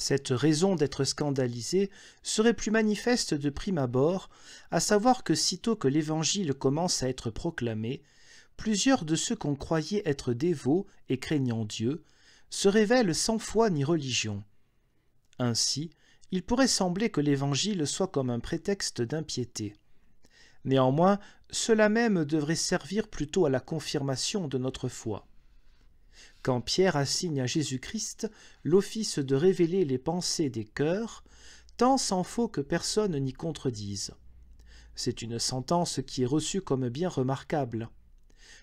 Cette raison d'être scandalisé serait plus manifeste de prime abord, à savoir que sitôt que l'Évangile commence à être proclamé, plusieurs de ceux qu'on croyait être dévots et craignant Dieu se révèlent sans foi ni religion. Ainsi, il pourrait sembler que l'Évangile soit comme un prétexte d'impiété. Néanmoins, cela même devrait servir plutôt à la confirmation de notre foi quand Pierre assigne à Jésus-Christ l'office de révéler les pensées des cœurs, tant s'en faut que personne n'y contredise. C'est une sentence qui est reçue comme bien remarquable.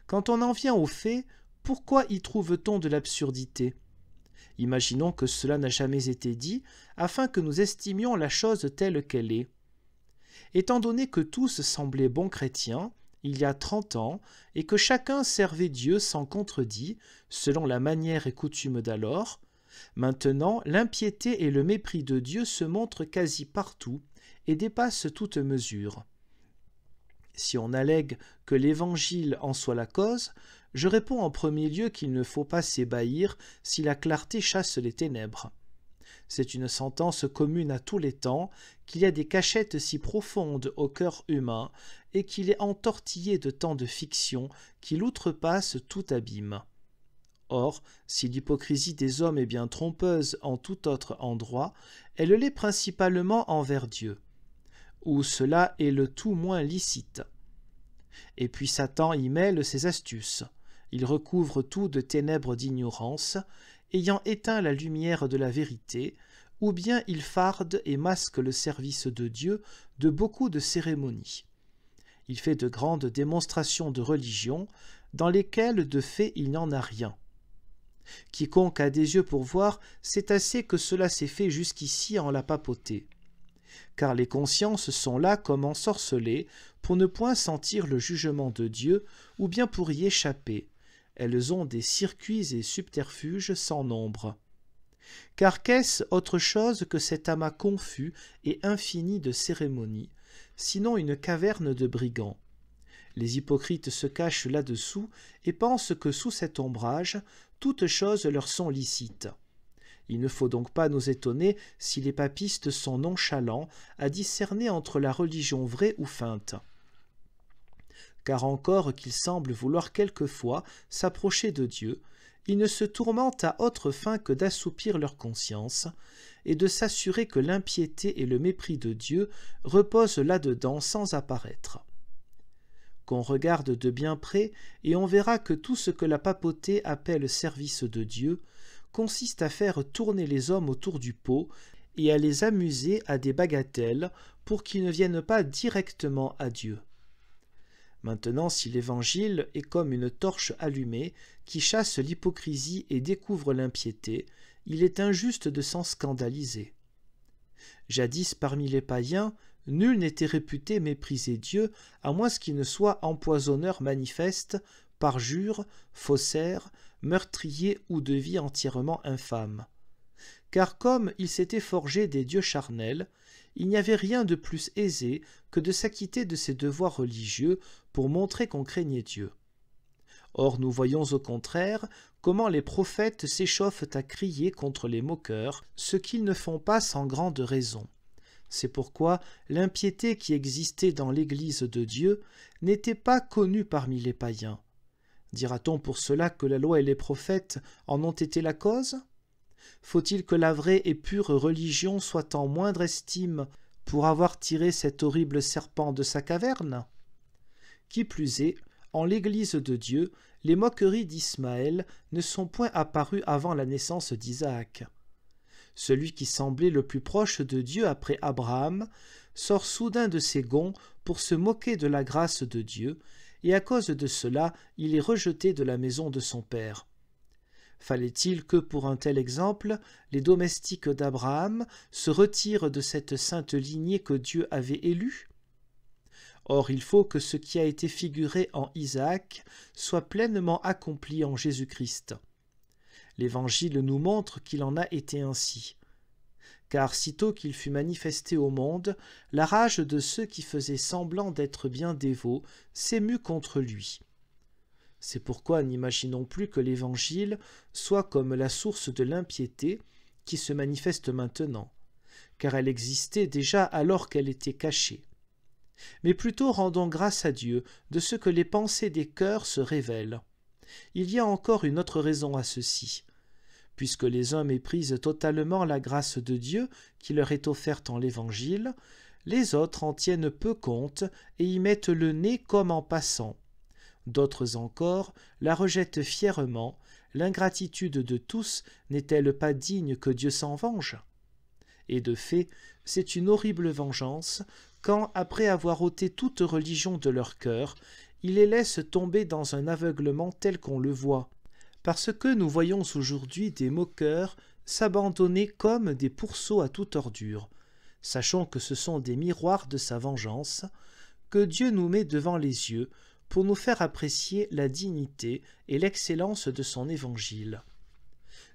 Quand on en vient aux faits, pourquoi y trouve-t-on de l'absurdité Imaginons que cela n'a jamais été dit, afin que nous estimions la chose telle qu'elle est. Étant donné que tous semblaient bons chrétiens, il y a trente ans, et que chacun servait Dieu sans contredit, selon la manière et coutume d'alors, maintenant l'impiété et le mépris de Dieu se montrent quasi partout et dépassent toute mesure. Si on allègue que l'Évangile en soit la cause, je réponds en premier lieu qu'il ne faut pas s'ébahir si la clarté chasse les ténèbres. C'est une sentence commune à tous les temps, qu'il y a des cachettes si profondes au cœur humain, et qu'il est entortillé de tant de fictions qu'il outrepasse tout abîme. Or, si l'hypocrisie des hommes est bien trompeuse en tout autre endroit, elle l'est principalement envers Dieu, où cela est le tout moins licite. Et puis Satan y mêle ses astuces. Il recouvre tout de ténèbres d'ignorance, ayant éteint la lumière de la vérité, ou bien il farde et masque le service de Dieu de beaucoup de cérémonies. Il fait de grandes démonstrations de religion, dans lesquelles de fait il n'en a rien. Quiconque a des yeux pour voir c'est assez que cela s'est fait jusqu'ici en la papauté. Car les consciences sont là comme ensorcelées pour ne point sentir le jugement de Dieu ou bien pour y échapper, elles ont des circuits et subterfuges sans nombre. Car qu'est-ce autre chose que cet amas confus et infini de cérémonies, sinon une caverne de brigands Les hypocrites se cachent là-dessous et pensent que sous cet ombrage, toutes choses leur sont licites. Il ne faut donc pas nous étonner si les papistes sont nonchalants à discerner entre la religion vraie ou feinte car encore qu'ils semblent vouloir quelquefois s'approcher de Dieu, ils ne se tourmentent à autre fin que d'assoupir leur conscience, et de s'assurer que l'impiété et le mépris de Dieu reposent là-dedans sans apparaître. Qu'on regarde de bien près, et on verra que tout ce que la papauté appelle service de Dieu consiste à faire tourner les hommes autour du pot et à les amuser à des bagatelles pour qu'ils ne viennent pas directement à Dieu. Maintenant, si l'Évangile est comme une torche allumée qui chasse l'hypocrisie et découvre l'impiété, il est injuste de s'en scandaliser. Jadis parmi les païens, nul n'était réputé mépriser Dieu, à moins qu'il ne soit empoisonneur manifeste, parjure, faussaire, meurtrier ou de vie entièrement infâme. Car comme il s'était forgé des dieux charnels, il n'y avait rien de plus aisé que de s'acquitter de ses devoirs religieux pour montrer qu'on craignait Dieu. Or nous voyons au contraire comment les prophètes s'échauffent à crier contre les moqueurs, ce qu'ils ne font pas sans grande raison. C'est pourquoi l'impiété qui existait dans l'Église de Dieu n'était pas connue parmi les païens. Dira-t-on pour cela que la loi et les prophètes en ont été la cause faut-il que la vraie et pure religion soit en moindre estime pour avoir tiré cet horrible serpent de sa caverne Qui plus est, en l'Église de Dieu, les moqueries d'Ismaël ne sont point apparues avant la naissance d'Isaac. Celui qui semblait le plus proche de Dieu après Abraham sort soudain de ses gonds pour se moquer de la grâce de Dieu, et à cause de cela il est rejeté de la maison de son père. Fallait-il que, pour un tel exemple, les domestiques d'Abraham se retirent de cette sainte lignée que Dieu avait élue Or il faut que ce qui a été figuré en Isaac soit pleinement accompli en Jésus-Christ. L'Évangile nous montre qu'il en a été ainsi. Car sitôt qu'il fut manifesté au monde, la rage de ceux qui faisaient semblant d'être bien dévots s'émut contre lui. C'est pourquoi n'imaginons plus que l'Évangile soit comme la source de l'impiété qui se manifeste maintenant, car elle existait déjà alors qu'elle était cachée. Mais plutôt rendons grâce à Dieu de ce que les pensées des cœurs se révèlent. Il y a encore une autre raison à ceci. Puisque les hommes méprisent totalement la grâce de Dieu qui leur est offerte en l'Évangile, les autres en tiennent peu compte et y mettent le nez comme en passant D'autres encore la rejettent fièrement. L'ingratitude de tous n'est-elle pas digne que Dieu s'en venge Et de fait, c'est une horrible vengeance quand, après avoir ôté toute religion de leur cœur, il les laisse tomber dans un aveuglement tel qu'on le voit. Parce que nous voyons aujourd'hui des moqueurs s'abandonner comme des pourceaux à toute ordure. sachant que ce sont des miroirs de sa vengeance, que Dieu nous met devant les yeux pour nous faire apprécier la dignité et l'excellence de son évangile.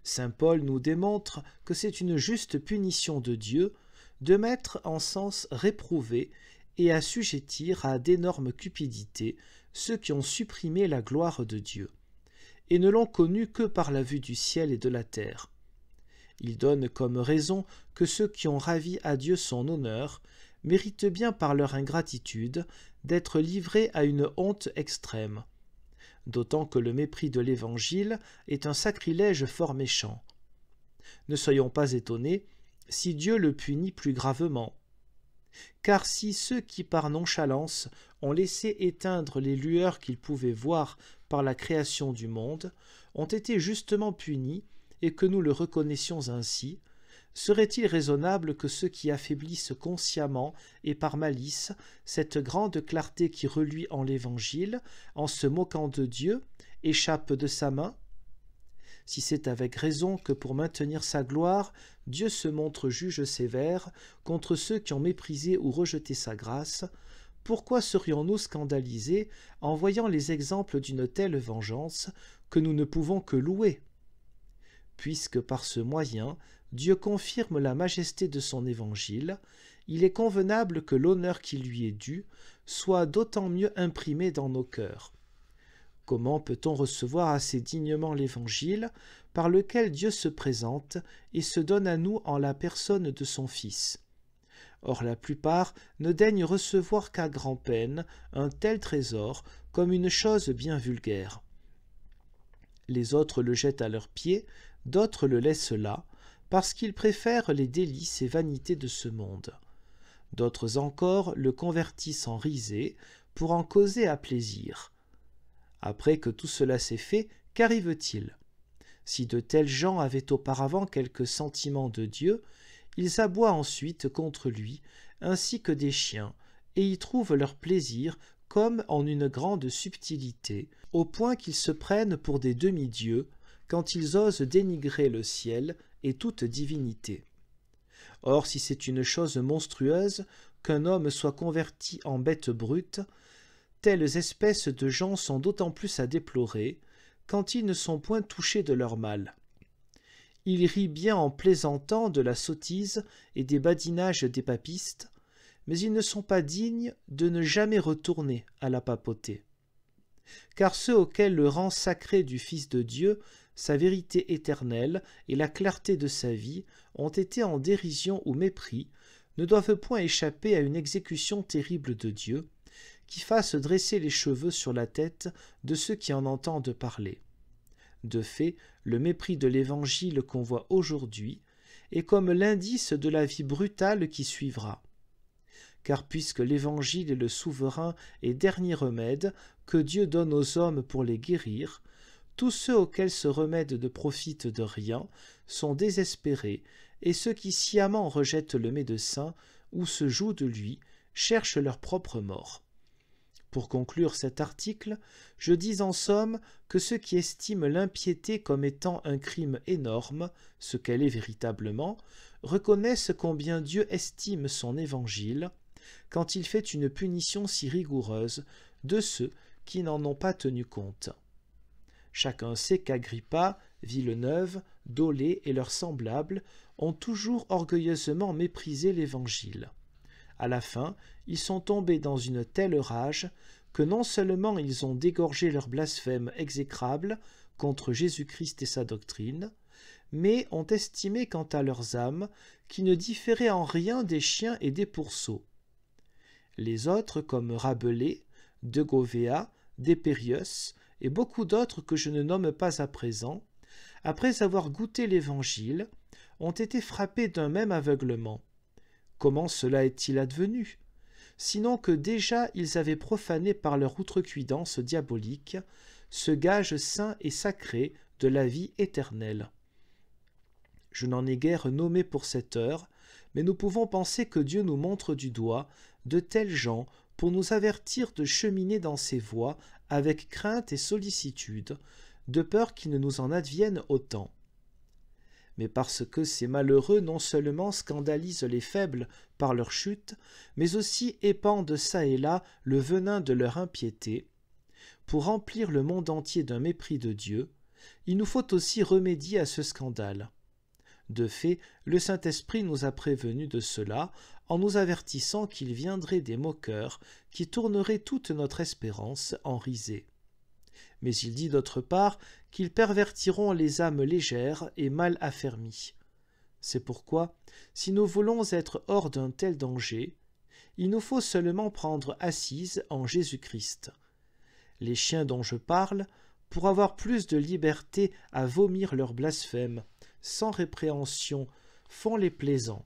Saint Paul nous démontre que c'est une juste punition de Dieu de mettre en sens réprouvé et assujettir à d'énormes cupidités ceux qui ont supprimé la gloire de Dieu, et ne l'ont connue que par la vue du ciel et de la terre. Il donne comme raison que ceux qui ont ravi à Dieu son honneur méritent bien par leur ingratitude d'être livré à une honte extrême. D'autant que le mépris de l'Évangile est un sacrilège fort méchant. Ne soyons pas étonnés si Dieu le punit plus gravement. Car si ceux qui par nonchalance ont laissé éteindre les lueurs qu'ils pouvaient voir par la création du monde ont été justement punis, et que nous le reconnaissions ainsi, serait-il raisonnable que ceux qui affaiblissent consciemment et par malice cette grande clarté qui reluit en l'Évangile, en se moquant de Dieu, échappent de sa main Si c'est avec raison que pour maintenir sa gloire, Dieu se montre juge sévère contre ceux qui ont méprisé ou rejeté sa grâce, pourquoi serions-nous scandalisés en voyant les exemples d'une telle vengeance que nous ne pouvons que louer Puisque par ce moyen, Dieu confirme la majesté de son évangile, il est convenable que l'honneur qui lui est dû soit d'autant mieux imprimé dans nos cœurs. Comment peut-on recevoir assez dignement l'évangile par lequel Dieu se présente et se donne à nous en la personne de son Fils Or la plupart ne daignent recevoir qu'à grand-peine un tel trésor comme une chose bien vulgaire. Les autres le jettent à leurs pieds, d'autres le laissent là, parce qu'ils préfèrent les délices et vanités de ce monde. D'autres encore le convertissent en risée pour en causer à plaisir. Après que tout cela s'est fait, qu'arrive-t-il Si de tels gens avaient auparavant quelque sentiment de Dieu, ils aboient ensuite contre lui, ainsi que des chiens, et y trouvent leur plaisir comme en une grande subtilité, au point qu'ils se prennent pour des demi-dieux quand ils osent dénigrer le ciel et toute divinité. Or, si c'est une chose monstrueuse qu'un homme soit converti en bête brute, telles espèces de gens sont d'autant plus à déplorer quand ils ne sont point touchés de leur mal. Ils rient bien en plaisantant de la sottise et des badinages des papistes, mais ils ne sont pas dignes de ne jamais retourner à la papauté. Car ceux auxquels le rang sacré du Fils de Dieu sa vérité éternelle et la clarté de sa vie ont été en dérision ou mépris, ne doivent point échapper à une exécution terrible de Dieu, qui fasse dresser les cheveux sur la tête de ceux qui en entendent parler. De fait, le mépris de l'Évangile qu'on voit aujourd'hui est comme l'indice de la vie brutale qui suivra. Car puisque l'Évangile est le souverain et dernier remède que Dieu donne aux hommes pour les guérir, tous ceux auxquels ce remède ne profite de rien sont désespérés, et ceux qui sciemment rejettent le médecin ou se jouent de lui cherchent leur propre mort. Pour conclure cet article, je dis en somme que ceux qui estiment l'impiété comme étant un crime énorme, ce qu'elle est véritablement, reconnaissent combien Dieu estime son évangile quand il fait une punition si rigoureuse de ceux qui n'en ont pas tenu compte. Chacun sait qu'Agrippa, Villeneuve, Dolé et leurs semblables ont toujours orgueilleusement méprisé l'Évangile. À la fin, ils sont tombés dans une telle rage que non seulement ils ont dégorgé leur blasphème exécrable contre Jésus-Christ et sa doctrine, mais ont estimé quant à leurs âmes qu'ils ne différaient en rien des chiens et des pourceaux. Les autres, comme Rabelais, De Gauvéa, et beaucoup d'autres que je ne nomme pas à présent, après avoir goûté l'Évangile, ont été frappés d'un même aveuglement. Comment cela est-il advenu Sinon que déjà ils avaient profané par leur outrecuidance diabolique ce gage saint et sacré de la vie éternelle. Je n'en ai guère nommé pour cette heure, mais nous pouvons penser que Dieu nous montre du doigt de tels gens pour nous avertir de cheminer dans ses voies avec crainte et sollicitude, de peur qu'il ne nous en advienne autant. Mais parce que ces malheureux non seulement scandalisent les faibles par leur chute, mais aussi épandent ça et là le venin de leur impiété, pour remplir le monde entier d'un mépris de Dieu, il nous faut aussi remédier à ce scandale. De fait, le Saint-Esprit nous a prévenus de cela en nous avertissant qu'il viendrait des moqueurs qui tourneraient toute notre espérance en risée. Mais il dit d'autre part qu'ils pervertiront les âmes légères et mal affermies. C'est pourquoi, si nous voulons être hors d'un tel danger, il nous faut seulement prendre assise en Jésus-Christ. Les chiens dont je parle, pour avoir plus de liberté à vomir leurs blasphème, sans répréhension, font les plaisants.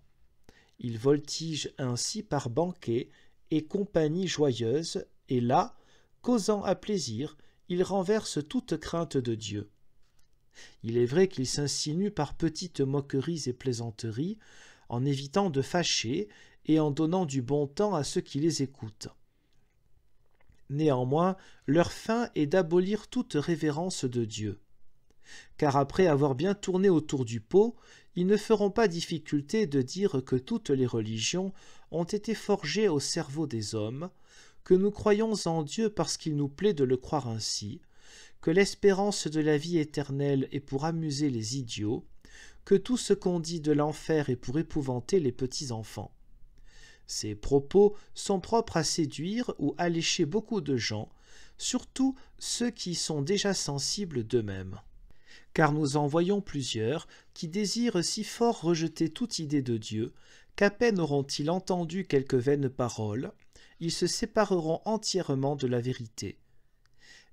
Ils voltigent ainsi par banquets et compagnies joyeuses, et là, causant à plaisir, ils renversent toute crainte de Dieu. Il est vrai qu'ils s'insinuent par petites moqueries et plaisanteries, en évitant de fâcher et en donnant du bon temps à ceux qui les écoutent. Néanmoins, leur fin est d'abolir toute révérence de Dieu car après avoir bien tourné autour du pot, ils ne feront pas difficulté de dire que toutes les religions ont été forgées au cerveau des hommes, que nous croyons en Dieu parce qu'il nous plaît de le croire ainsi, que l'espérance de la vie éternelle est pour amuser les idiots, que tout ce qu'on dit de l'enfer est pour épouvanter les petits enfants. Ces propos sont propres à séduire ou allécher beaucoup de gens, surtout ceux qui sont déjà sensibles d'eux-mêmes car nous en voyons plusieurs qui désirent si fort rejeter toute idée de Dieu, qu'à peine auront-ils entendu quelques vaines paroles, ils se sépareront entièrement de la vérité.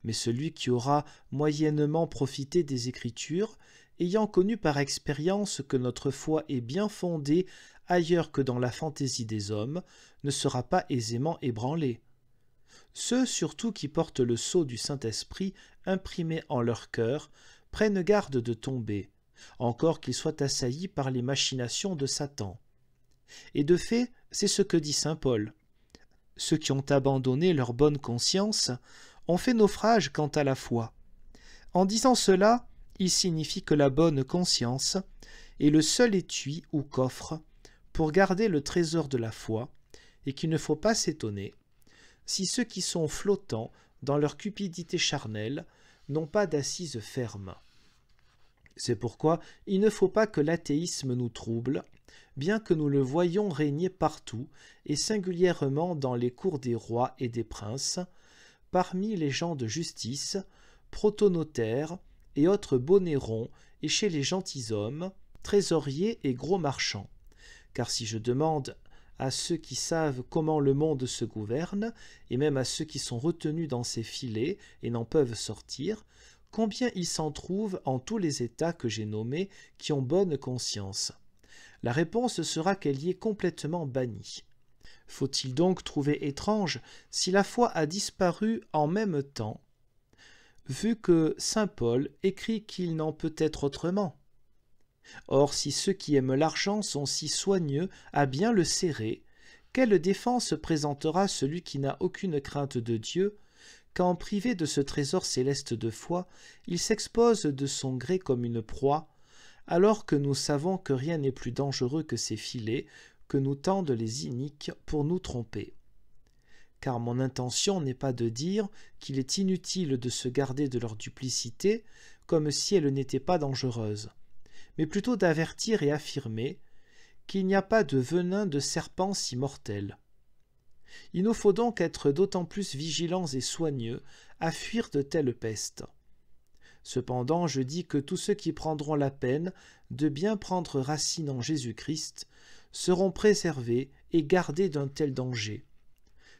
Mais celui qui aura moyennement profité des Écritures, ayant connu par expérience que notre foi est bien fondée ailleurs que dans la fantaisie des hommes, ne sera pas aisément ébranlé. Ceux surtout qui portent le sceau du Saint-Esprit imprimé en leur cœur prennent garde de tomber, encore qu'ils soient assaillis par les machinations de Satan. Et de fait, c'est ce que dit saint Paul. Ceux qui ont abandonné leur bonne conscience ont fait naufrage quant à la foi. En disant cela, il signifie que la bonne conscience est le seul étui ou coffre pour garder le trésor de la foi, et qu'il ne faut pas s'étonner si ceux qui sont flottants dans leur cupidité charnelle n'ont pas d'assises fermes. C'est pourquoi il ne faut pas que l'athéisme nous trouble, bien que nous le voyions régner partout, et singulièrement dans les cours des rois et des princes, parmi les gens de justice, protonotaires et autres bonhérons, et chez les gentilshommes, trésoriers et gros marchands. Car si je demande à ceux qui savent comment le monde se gouverne, et même à ceux qui sont retenus dans ses filets et n'en peuvent sortir, combien il s'en trouve en tous les États que j'ai nommés qui ont bonne conscience La réponse sera qu'elle y est complètement bannie. Faut-il donc trouver étrange si la foi a disparu en même temps, vu que saint Paul écrit qu'il n'en peut être autrement Or si ceux qui aiment l'argent sont si soigneux à bien le serrer, quelle défense présentera celui qui n'a aucune crainte de Dieu, quand privé de ce trésor céleste de foi, il s'expose de son gré comme une proie, alors que nous savons que rien n'est plus dangereux que ces filets que nous tendent les iniques pour nous tromper. Car mon intention n'est pas de dire qu'il est inutile de se garder de leur duplicité, comme si elle n'était pas dangereuse mais plutôt d'avertir et affirmer qu'il n'y a pas de venin de serpent si mortel. Il nous faut donc être d'autant plus vigilants et soigneux à fuir de telles pestes. Cependant, je dis que tous ceux qui prendront la peine de bien prendre racine en Jésus-Christ seront préservés et gardés d'un tel danger.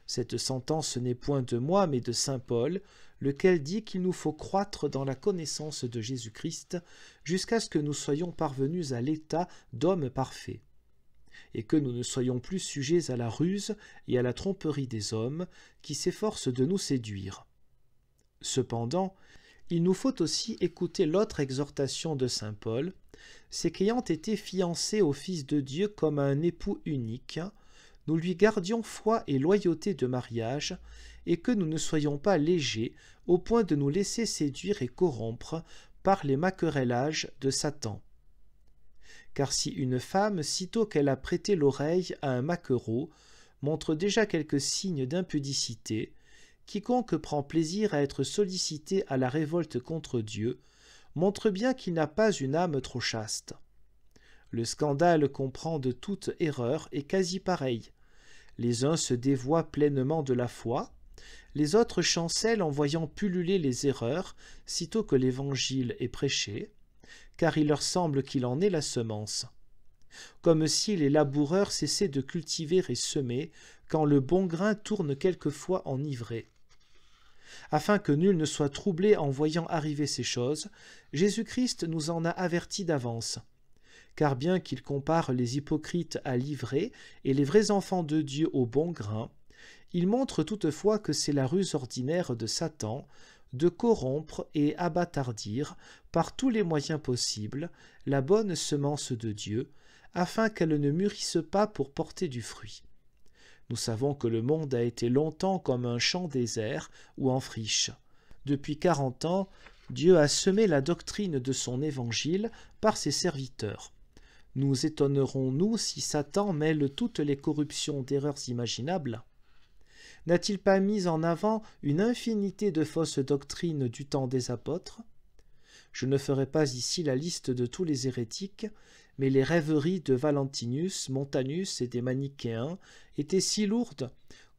Cette sentence n'est point de moi, mais de saint Paul, lequel dit qu'il nous faut croître dans la connaissance de Jésus-Christ jusqu'à ce que nous soyons parvenus à l'état d'homme parfait, et que nous ne soyons plus sujets à la ruse et à la tromperie des hommes qui s'efforcent de nous séduire. Cependant, il nous faut aussi écouter l'autre exhortation de Saint Paul, c'est qu'ayant été fiancé au Fils de Dieu comme à un époux unique, nous lui gardions foi et loyauté de mariage, et que nous ne soyons pas légers au point de nous laisser séduire et corrompre par les maquerellages de Satan. Car si une femme, sitôt qu'elle a prêté l'oreille à un maquereau, montre déjà quelques signes d'impudicité, quiconque prend plaisir à être sollicité à la révolte contre Dieu, montre bien qu'il n'a pas une âme trop chaste. Le scandale qu'on prend de toute erreur est quasi pareil. Les uns se dévoient pleinement de la foi, les autres chancellent en voyant pulluler les erreurs sitôt que l'Évangile est prêché, car il leur semble qu'il en est la semence. Comme si les laboureurs cessaient de cultiver et semer, quand le bon grain tourne quelquefois en Afin que nul ne soit troublé en voyant arriver ces choses, Jésus-Christ nous en a avertis d'avance. Car bien qu'il compare les hypocrites à l'ivré et les vrais enfants de Dieu au bon grain, il montre toutefois que c'est la ruse ordinaire de Satan de corrompre et abattardir par tous les moyens possibles la bonne semence de Dieu, afin qu'elle ne mûrisse pas pour porter du fruit. Nous savons que le monde a été longtemps comme un champ désert ou en friche. Depuis quarante ans, Dieu a semé la doctrine de son évangile par ses serviteurs. Nous étonnerons-nous si Satan mêle toutes les corruptions d'erreurs imaginables n'a-t-il pas mis en avant une infinité de fausses doctrines du temps des apôtres Je ne ferai pas ici la liste de tous les hérétiques, mais les rêveries de Valentinus, Montanus et des manichéens étaient si lourdes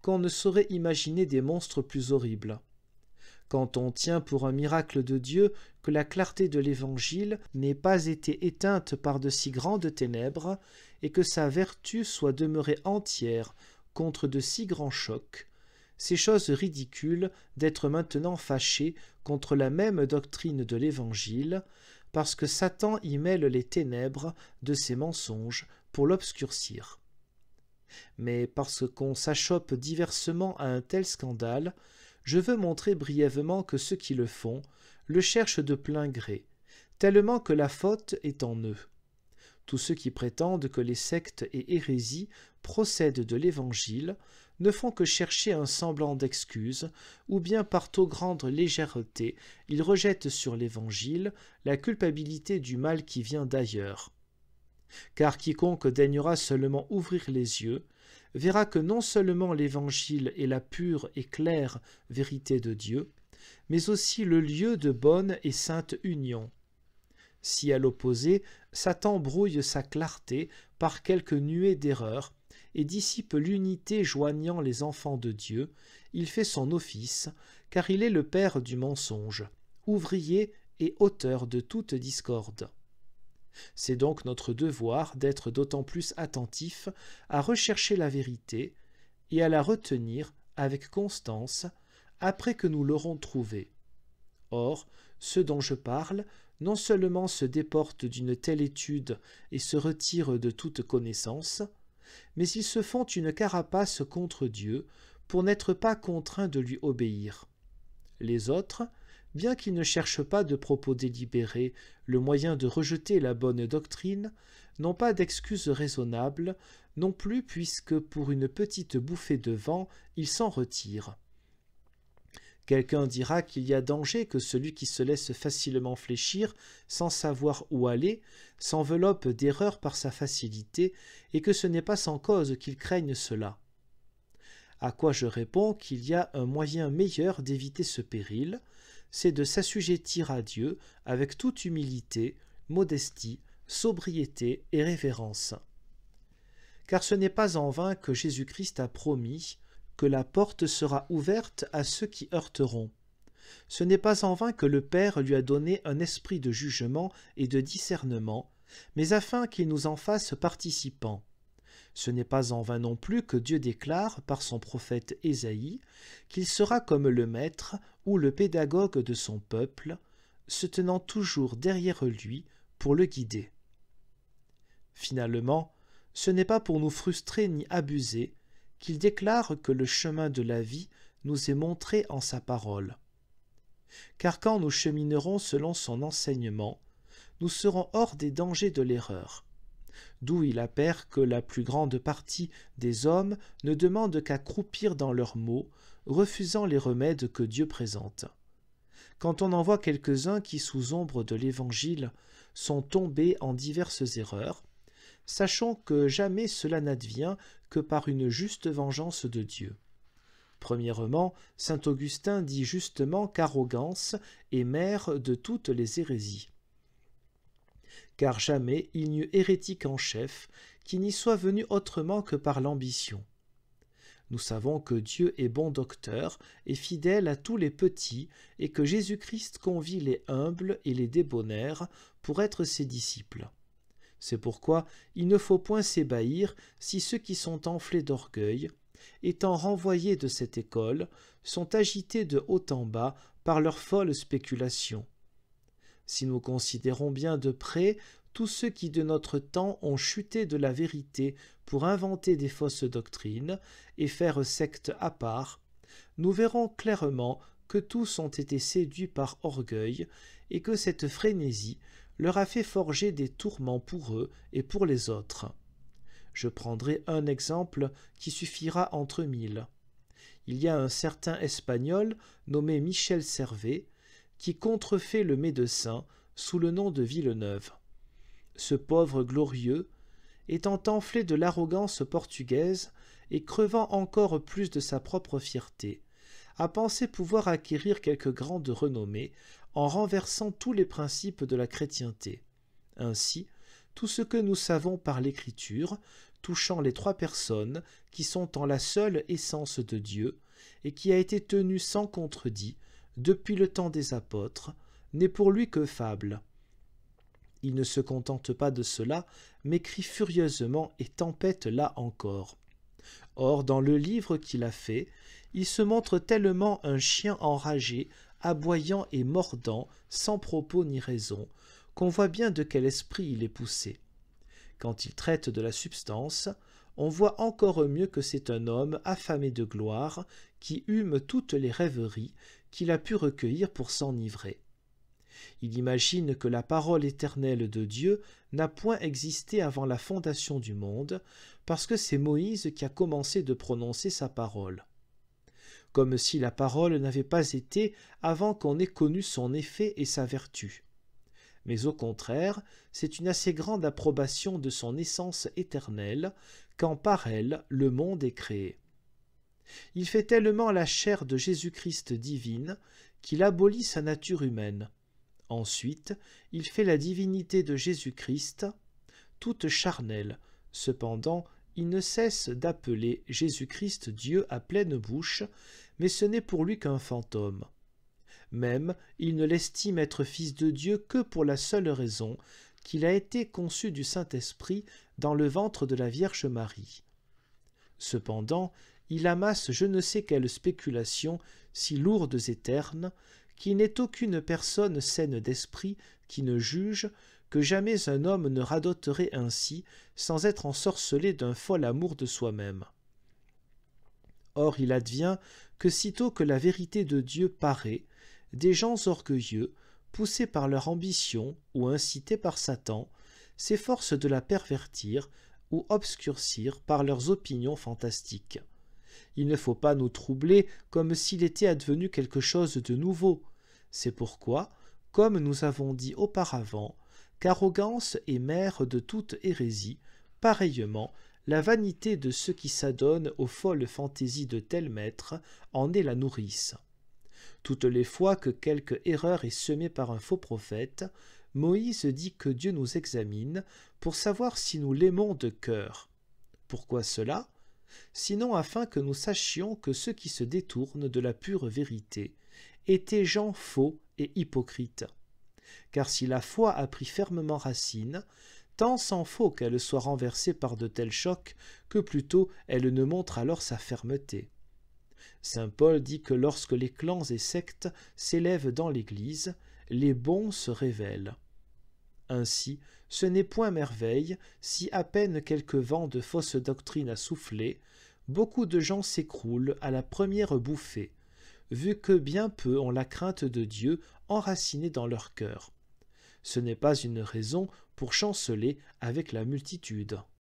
qu'on ne saurait imaginer des monstres plus horribles quand on tient pour un miracle de Dieu que la clarté de l'Évangile n'ait pas été éteinte par de si grandes ténèbres, et que sa vertu soit demeurée entière contre de si grands chocs, ces choses ridicules d'être maintenant fâché contre la même doctrine de l'Évangile, parce que Satan y mêle les ténèbres de ses mensonges pour l'obscurcir. Mais parce qu'on s'achoppe diversement à un tel scandale, je veux montrer brièvement que ceux qui le font le cherchent de plein gré, tellement que la faute est en eux. Tous ceux qui prétendent que les sectes et hérésies procèdent de l'Évangile ne font que chercher un semblant d'excuse, ou bien par trop grande légèreté, ils rejettent sur l'Évangile la culpabilité du mal qui vient d'ailleurs. Car quiconque daignera seulement ouvrir les yeux, verra que non seulement l'Évangile est la pure et claire vérité de Dieu, mais aussi le lieu de bonne et sainte union. Si à l'opposé, Satan brouille sa clarté par quelque nuée d'erreur, et dissipe l'unité joignant les enfants de Dieu, il fait son office, car il est le père du mensonge, ouvrier et auteur de toute discorde. C'est donc notre devoir d'être d'autant plus attentif à rechercher la vérité et à la retenir avec constance après que nous l'aurons trouvée. Or, ce dont je parle non seulement se déporte d'une telle étude et se retire de toute connaissance, mais ils se font une carapace contre Dieu pour n'être pas contraints de lui obéir. Les autres, bien qu'ils ne cherchent pas de propos délibérés le moyen de rejeter la bonne doctrine, n'ont pas d'excuses raisonnables non plus puisque pour une petite bouffée de vent ils s'en retirent. Quelqu'un dira qu'il y a danger que celui qui se laisse facilement fléchir, sans savoir où aller, s'enveloppe d'erreurs par sa facilité, et que ce n'est pas sans cause qu'il craigne cela. À quoi je réponds qu'il y a un moyen meilleur d'éviter ce péril, c'est de s'assujettir à Dieu avec toute humilité, modestie, sobriété et révérence. Car ce n'est pas en vain que Jésus-Christ a promis que la porte sera ouverte à ceux qui heurteront. Ce n'est pas en vain que le Père lui a donné un esprit de jugement et de discernement, mais afin qu'il nous en fasse participants. Ce n'est pas en vain non plus que Dieu déclare par son prophète Ésaïe qu'il sera comme le maître ou le pédagogue de son peuple, se tenant toujours derrière lui pour le guider. Finalement, ce n'est pas pour nous frustrer ni abuser qu'il déclare que le chemin de la vie nous est montré en sa parole. Car quand nous cheminerons selon son enseignement, nous serons hors des dangers de l'erreur. D'où il appert que la plus grande partie des hommes ne demandent qu'à croupir dans leurs maux, refusant les remèdes que Dieu présente. Quand on en voit quelques-uns qui, sous ombre de l'Évangile, sont tombés en diverses erreurs, sachons que jamais cela n'advient que par une juste vengeance de Dieu. Premièrement, saint Augustin dit justement qu'arrogance est mère de toutes les hérésies. Car jamais il n'y eut hérétique en chef qui n'y soit venu autrement que par l'ambition. Nous savons que Dieu est bon docteur et fidèle à tous les petits, et que Jésus-Christ convie les humbles et les débonnaires pour être ses disciples. C'est pourquoi il ne faut point s'ébahir si ceux qui sont enflés d'orgueil, étant renvoyés de cette école, sont agités de haut en bas par leurs folles spéculations. Si nous considérons bien de près tous ceux qui de notre temps ont chuté de la vérité pour inventer des fausses doctrines et faire secte à part, nous verrons clairement que tous ont été séduits par orgueil et que cette frénésie leur a fait forger des tourments pour eux et pour les autres. Je prendrai un exemple qui suffira entre mille. Il y a un certain Espagnol nommé Michel Servet qui contrefait le médecin sous le nom de Villeneuve. Ce pauvre glorieux, étant enflé de l'arrogance portugaise et crevant encore plus de sa propre fierté, a pensé pouvoir acquérir quelque grande renommée en renversant tous les principes de la chrétienté. Ainsi, tout ce que nous savons par l'Écriture, touchant les trois personnes qui sont en la seule essence de Dieu, et qui a été tenu sans contredit, depuis le temps des apôtres, n'est pour lui que fable. Il ne se contente pas de cela, mais crie furieusement et tempête là encore. Or, dans le livre qu'il a fait, il se montre tellement un chien enragé aboyant et mordant, sans propos ni raison, qu'on voit bien de quel esprit il est poussé. Quand il traite de la substance, on voit encore mieux que c'est un homme affamé de gloire, qui hume toutes les rêveries qu'il a pu recueillir pour s'enivrer. Il imagine que la parole éternelle de Dieu n'a point existé avant la fondation du monde, parce que c'est Moïse qui a commencé de prononcer sa parole comme si la parole n'avait pas été avant qu'on ait connu son effet et sa vertu. Mais au contraire, c'est une assez grande approbation de son essence éternelle, quand par elle le monde est créé. Il fait tellement la chair de Jésus-Christ divine qu'il abolit sa nature humaine. Ensuite, il fait la divinité de Jésus-Christ, toute charnelle, cependant il ne cesse d'appeler Jésus-Christ Dieu à pleine bouche, mais ce n'est pour lui qu'un fantôme. Même, il ne l'estime être fils de Dieu que pour la seule raison qu'il a été conçu du Saint-Esprit dans le ventre de la Vierge Marie. Cependant, il amasse je ne sais quelles spéculations, si lourdes et ternes, qu'il n'est aucune personne saine d'esprit qui ne juge que jamais un homme ne radoterait ainsi sans être ensorcelé d'un fol amour de soi-même. Or il advient que sitôt que la vérité de Dieu paraît, des gens orgueilleux, poussés par leur ambition ou incités par Satan, s'efforcent de la pervertir ou obscurcir par leurs opinions fantastiques. Il ne faut pas nous troubler comme s'il était advenu quelque chose de nouveau. C'est pourquoi, comme nous avons dit auparavant, qu'arrogance est mère de toute hérésie, pareillement, la vanité de ceux qui s'adonnent aux folles fantaisies de tel maître en est la nourrice. Toutes les fois que quelque erreur est semée par un faux prophète, Moïse dit que Dieu nous examine pour savoir si nous l'aimons de cœur. Pourquoi cela Sinon afin que nous sachions que ceux qui se détournent de la pure vérité étaient gens faux et hypocrites car si la foi a pris fermement racine, tant s'en faut qu'elle soit renversée par de tels chocs que plutôt elle ne montre alors sa fermeté. Saint Paul dit que lorsque les clans et sectes s'élèvent dans l'Église, les bons se révèlent. Ainsi, ce n'est point merveille si à peine quelque vent de fausse doctrine a soufflé, beaucoup de gens s'écroulent à la première bouffée, vu que bien peu ont la crainte de Dieu enracinée dans leur cœur. Ce n'est pas une raison pour chanceler avec la multitude.